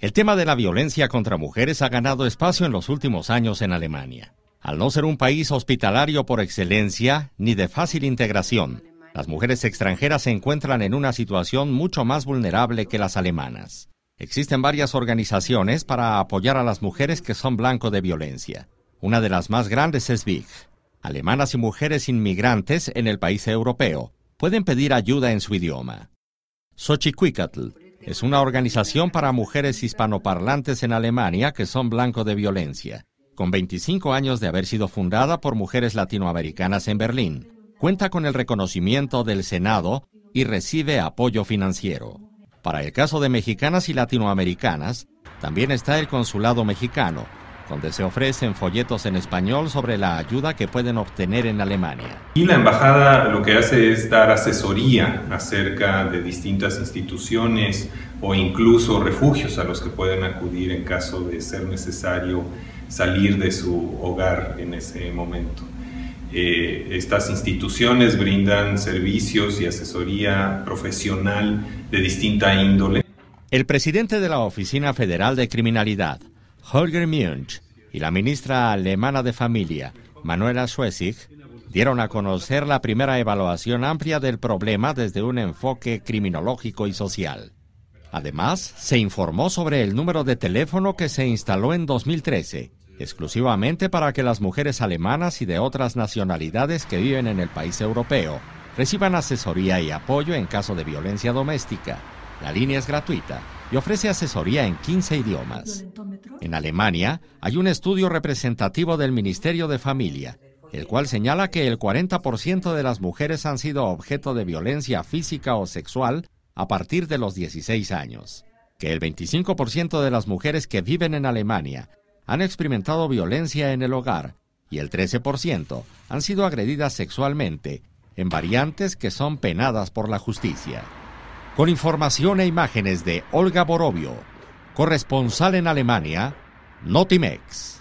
El tema de la violencia contra mujeres ha ganado espacio en los últimos años en Alemania. Al no ser un país hospitalario por excelencia ni de fácil integración, las mujeres extranjeras se encuentran en una situación mucho más vulnerable que las alemanas. Existen varias organizaciones para apoyar a las mujeres que son blanco de violencia. Una de las más grandes es BIG. Alemanas y mujeres inmigrantes en el país europeo pueden pedir ayuda en su idioma. Xochicuicatl es una organización para mujeres hispanoparlantes en Alemania que son blanco de violencia. Con 25 años de haber sido fundada por mujeres latinoamericanas en Berlín, cuenta con el reconocimiento del Senado y recibe apoyo financiero. Para el caso de mexicanas y latinoamericanas, también está el Consulado Mexicano, donde se ofrecen folletos en español sobre la ayuda que pueden obtener en Alemania. Y la embajada lo que hace es dar asesoría acerca de distintas instituciones o incluso refugios a los que pueden acudir en caso de ser necesario salir de su hogar en ese momento. Eh, estas instituciones brindan servicios y asesoría profesional de distinta índole. El presidente de la Oficina Federal de Criminalidad, Holger Münch y la ministra alemana de Familia, Manuela Schwesig, dieron a conocer la primera evaluación amplia del problema desde un enfoque criminológico y social. Además, se informó sobre el número de teléfono que se instaló en 2013, exclusivamente para que las mujeres alemanas y de otras nacionalidades que viven en el país europeo reciban asesoría y apoyo en caso de violencia doméstica la línea es gratuita y ofrece asesoría en 15 idiomas. En Alemania hay un estudio representativo del Ministerio de Familia, el cual señala que el 40% de las mujeres han sido objeto de violencia física o sexual a partir de los 16 años, que el 25% de las mujeres que viven en Alemania han experimentado violencia en el hogar y el 13% han sido agredidas sexualmente en variantes que son penadas por la justicia con información e imágenes de Olga Borovio, corresponsal en Alemania, Notimex.